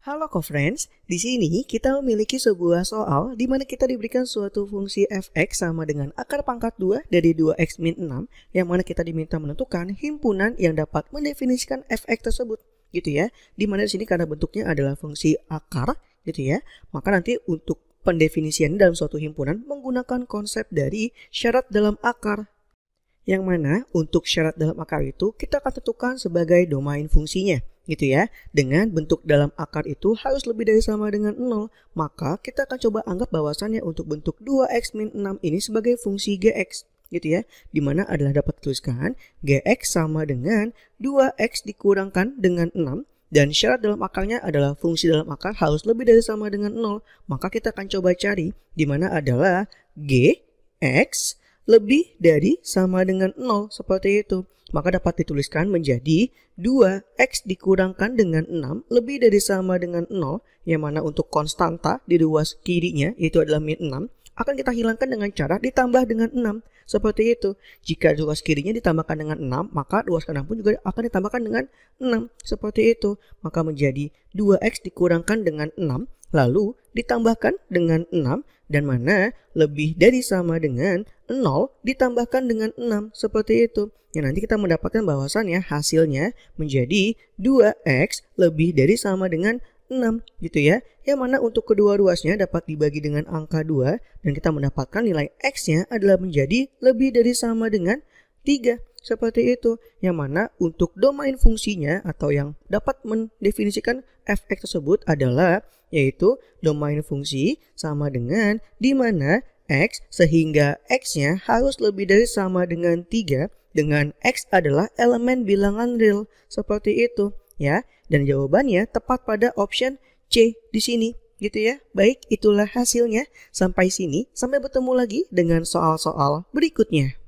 Halo co-friends, di sini kita memiliki sebuah soal di mana kita diberikan suatu fungsi fx sama dengan akar pangkat 2 dari 2x min 6 yang mana kita diminta menentukan himpunan yang dapat mendefinisikan fx tersebut gitu ya. Di mana di sini karena bentuknya adalah fungsi akar gitu ya, maka nanti untuk pendefinisian dalam suatu himpunan menggunakan konsep dari syarat dalam akar yang mana untuk syarat dalam akar itu kita akan tentukan sebagai domain fungsinya gitu ya, dengan bentuk dalam akar itu harus lebih dari sama dengan 0, maka kita akan coba anggap bahwasannya untuk bentuk 2x 6 ini sebagai fungsi gx gitu ya, dimana adalah dapat tuliskan gx sama dengan 2x dikurangkan dengan 6 dan syarat dalam akarnya adalah fungsi dalam akar harus lebih dari sama dengan 0. Maka kita akan coba cari dimana adalah g(x) lebih dari sama dengan 0 seperti itu maka dapat dituliskan menjadi 2x dikurangkan dengan 6 lebih dari sama dengan 0, yang mana untuk konstanta di ruas kirinya, yaitu adalah min 6, akan kita hilangkan dengan cara ditambah dengan 6. Seperti itu. Jika ruas kirinya ditambahkan dengan 6, maka ruas kanan pun juga akan ditambahkan dengan 6. Seperti itu. Maka menjadi 2x dikurangkan dengan 6 Lalu ditambahkan dengan 6 dan mana lebih dari sama dengan 0 ditambahkan dengan 6 seperti itu. Ya nanti kita mendapatkan bahwasannya hasilnya menjadi 2x lebih dari sama dengan 6 gitu ya. Yang mana untuk kedua ruasnya dapat dibagi dengan angka 2 dan kita mendapatkan nilai x-nya adalah menjadi lebih dari sama dengan 3. Seperti itu, yang mana untuk domain fungsinya atau yang dapat mendefinisikan fx tersebut adalah yaitu domain fungsi sama dengan di mana x sehingga x-nya harus lebih dari sama dengan 3 dengan x adalah elemen bilangan real seperti itu ya dan jawabannya tepat pada option C di sini gitu ya. Baik, itulah hasilnya. Sampai sini, sampai bertemu lagi dengan soal-soal berikutnya.